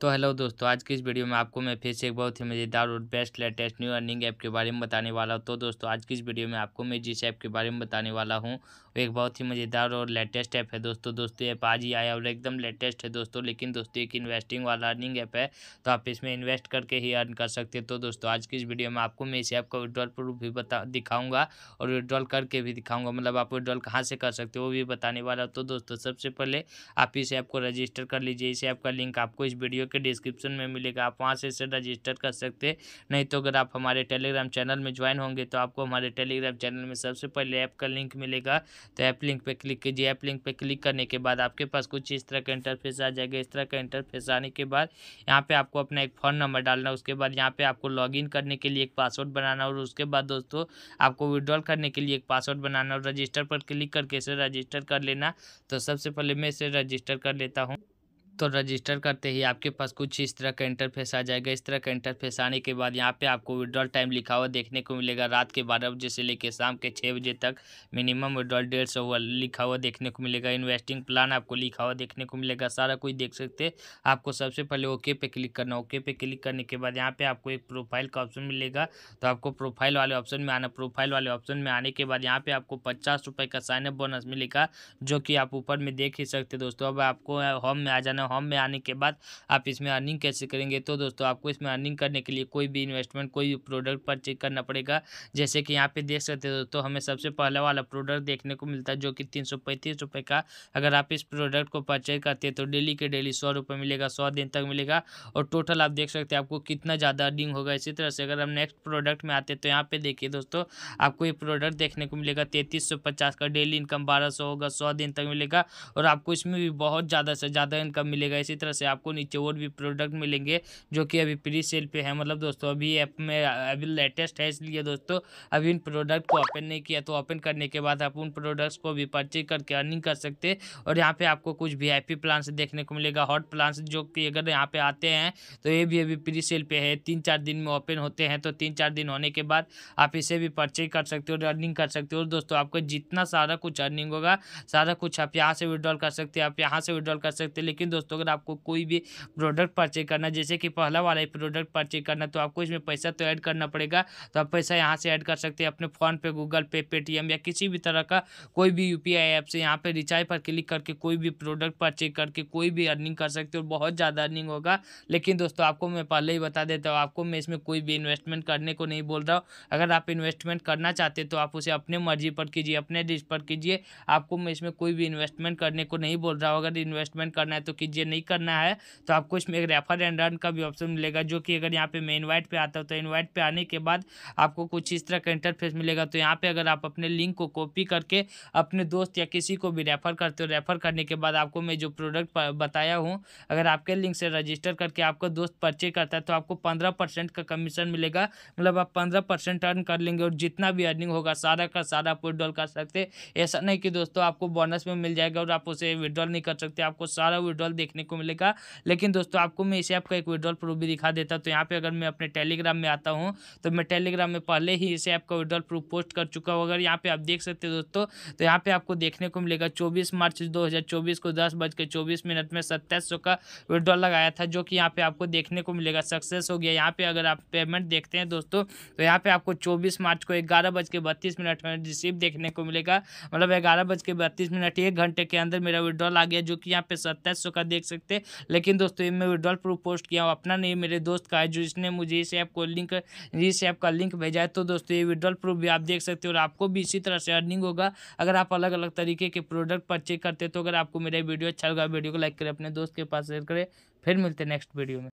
तो हेलो दोस्तों आज की इस वीडियो में आपको मैं फिर से एक बहुत ही मज़ेदार और best latest new earning app के बारे में बताने वाला हूँ तो दोस्तों आज की इस वीडियो में आपको मैं जिस ऐप के बारे में बताने वाला हूँ एक बहुत ही मज़ेदार और लेटेस्ट ऐप है दोस्तों दोस्तों ऐप आज ही आया और एकदम लेटेस्ट है दोस्तों लेकिन दोस्तों एक इन्वेस्टिंग वाला अर्निंग ऐप है तो आप इसमें इन्वेस्ट करके ही अर्न कर सकते हैं तो दोस्तों आज की इस वीडियो में आपको मैं इस ऐप का विड्रॉल प्रूफ भी बता दिखाऊँगा और विड्रॉल करके भी दिखाऊँगा मतलब आप विड्रॉल कहाँ से कर सकते हो वो भी बताने वाला तो दोस्तों सबसे पहले आप इस ऐप को रजिस्टर कर लीजिए इस ऐप का लिंक आपको इस वीडियो के डिस्क्रिप्शन में मिलेगा आप वहाँ से इसे रजिस्टर कर सकते हैं नहीं तो अगर आप हमारे टेलीग्राम चैनल में ज्वाइन होंगे तो आपको हमारे टेलीग्राम चैनल में सबसे पहले ऐप का लिंक मिलेगा तो ऐप लिंक पर क्लिक कीजिए ऐप लिंक पर क्लिक करने के बाद आपके पास कुछ इस तरह का इंटरफेस आ जाएगा इस तरह का इंटरफेस आने के बाद यहाँ पर आपको अपना एक फ़ोन नंबर डालना उसके बाद यहाँ पर आपको लॉग करने के लिए एक पासवर्ड बनाना और उसके बाद दोस्तों आपको विड्रॉल करने के लिए एक पासवर्ड बनाना और रजिस्टर पर क्लिक करके इसे रजिस्टर कर लेना तो सबसे पहले मैं इसे रजिस्टर कर लेता हूँ तो रजिस्टर करते ही आपके पास कुछ इस तरह का इंटरफेस आ जाएगा इस तरह का इंटरफेस आने के बाद यहाँ पे आपको विड्रॉल टाइम लिखा हुआ देखने को मिलेगा रात के बारह बजे से लेकर शाम के छः बजे तक मिनिमम विड्रॉल डेढ़ सौ हुआ लिखा हुआ देखने को मिलेगा इन्वेस्टिंग प्लान आपको लिखा हुआ देखने को मिलेगा सारा कुछ देख सकते आपको सबसे पहले ओके पे क्लिक करना ओके पे क्लिक करने के बाद यहाँ पर आपको एक प्रोफाइल का ऑप्शन मिलेगा तो आपको प्रोफाइल वाले ऑप्शन में आना प्रोफाइल वाले ऑप्शन में आने के बाद यहाँ पर आपको पचास का साइनअप बोनस मिलेगा जो कि आप ऊपर में देख ही सकते दोस्तों अब आपको होम में आ जाना होम में आने के बाद आप इसमें अर्निंग कैसे करेंगे तो दोस्तों आपको इसमें अर्निंग करने के लिए कोई भी इन्वेस्टमेंट कोई भी प्रोडक्ट परचेज करना पड़ेगा जैसे कि यहाँ पे देख सकते हैं दोस्तों हमें सबसे पहला वाला प्रोडक्ट देखने को मिलता है जो कि तीन रुपए का अगर आप इस प्रोडक्ट को परचेज करते हैं तो डेली के डेली सौ रुपये मिलेगा सौ दिन तक मिलेगा और टोटल आप देख सकते हैं आपको कितना ज़्यादा अर्निंग होगा इसी तरह से अगर हम नेक्स्ट प्रोडक्ट में आते हैं तो यहाँ पर देखिए दोस्तों आपको ये प्रोडक्ट देखने को मिलेगा तैंतीस का डेली इनकम बारह होगा सौ दिन तक मिलेगा और आपको इसमें भी बहुत ज़्यादा से ज़्यादा इनकम मिलेगा इसी तरह से आपको नीचे और भी प्रोडक्ट मिलेंगे जो कि अभी प्री सेल पे है मतलब दोस्तों अभी ऐप में अभी लेटेस्ट है इसलिए दोस्तों अभी इन प्रोडक्ट को ओपन नहीं किया तो ओपन करने के बाद आप उन प्रोडक्ट्स को भी परचेज करके अर्निंग कर सकते और यहाँ पर आपको कुछ वी आई प्लान्स देखने को मिलेगा हॉट प्लान्स जो कि अगर यहाँ पर आते हैं तो ये भी अभी प्री सेल पर है तीन चार दिन में ओपन होते हैं तो तीन चार दिन होने के बाद आप इसे भी परचेज कर सकते हो और अर्निंग कर सकते हो और दोस्तों आपको जितना सारा कुछ अर्निंग होगा सारा कुछ आप यहाँ से विड्रॉल कर सकते हैं आप यहाँ से विड्रॉल कर सकते हैं लेकिन दोस्तों दोस्तों अगर आपको कोई भी प्रोडक्ट परचेज करना जैसे कि पहला वाला प्रोडक्ट परचेज करना तो आपको इसमें पैसा तो ऐड करना पड़ेगा तो आप पैसा यहाँ से ऐड कर सकते हैं अपने फ़ोन पे गूगल पे पेटीएम या किसी भी तरह का कोई भी यू ऐप से यहाँ पर रिचार्ज पर क्लिक करके कोई भी प्रोडक्ट परचेज करके कोई भी अर्निंग कर सकते हो बहुत ज़्यादा अर्निंग होगा लेकिन दोस्तों आपको मैं पहले ही बता देता हूँ आपको मैं इसमें कोई भी इन्वेस्टमेंट करने को नहीं बोल रहा हूँ अगर आप इन्वेस्टमेंट करना चाहते तो आप उसे अपने मर्जी पर कीजिए अपने डिश पर कीजिए आपको मैं इसमें कोई भी इन्वेस्टमेंट करने को नहीं बोल रहा हूँ अगर इन्वेस्टमेंट करना है तो कीजिए कीजिए नहीं करना है तो आपको इसमें एक रेफर एंड रन का भी ऑप्शन मिलेगा जो कि अगर यहाँ पे मैं इन्वाइट पे आता हूँ तो इन्वाइट पे आने के बाद आपको कुछ इस तरह का इंटरफेस मिलेगा तो यहाँ पे अगर आप अपने लिंक को कॉपी करके अपने दोस्त या किसी को भी रेफर करते हो रेफर करने के बाद आपको मैं जो प्रोडक्ट बताया हूँ अगर आपके लिंक से रजिस्टर करके आपका दोस्त परचे करता है तो आपको पंद्रह का कमीशन मिलेगा मतलब आप पंद्रह अर्न कर लेंगे और जितना भी अर्निंग होगा सारा का सारा आप विड्रॉल कर सकते ऐसा नहीं कि दोस्तों आपको बोनस में मिल जाएगा और आप उसे विड्रॉल नहीं कर सकते आपको सारा विड्रॉल देखने को मिलेगा लेकिन दोस्तों आपको मैं इसे आपका एक विड्रॉल प्रूफ भी दिखा देता तो यहाँ पे अगर मैं अपने टेलीग्राम में आता हूँ तो मैं टेलीग्राम में पहले ही इसे आपका विड्रॉल प्रूफ पोस्ट कर चुका हूँ अगर यहाँ पे आप देख सकते हो दोस्तों तो यहाँ पे आपको देखने को मिलेगा चौबीस मार्च दो को दस बजकर चौबीस मिनट में सत्ताईस का विड्रॉल लगाया था जो कि यहाँ पे आपको देखने को मिलेगा सक्सेस हो गया यहाँ पे अगर आप पेमेंट देखते हैं दोस्तों तो यहाँ पे आपको चौबीस मार्च को ग्यारह बज के बत्तीस मिनट में रिसीव देखने को मिलेगा मतलब ग्यारह बज के बत्तीस मिनट एक घंटे के अंदर मेरा विड्रॉल आ गया जो कि यहाँ पे सत्ताईस का देख सकते हैं लेकिन दोस्तों ये मैं विड्रॉल प्रूफ पोस्ट किया हूँ अपना नहीं मेरे दोस्त का है जो इसने मुझे इस ऐप को लिंक इस ऐप का लिंक भेजा है तो दोस्तों ये विड्रॉल प्रूफ भी आप देख सकते हो और आपको भी इसी तरह से अर्निंग होगा अगर आप अलग अलग तरीके के प्रोडक्ट परचेज करते तो अगर आपको मेरा वीडियो अच्छा लगा वीडियो को लाइक करें अपने दोस्त के पास शेयर करें फिर मिलते हैं नेक्स्ट वीडियो में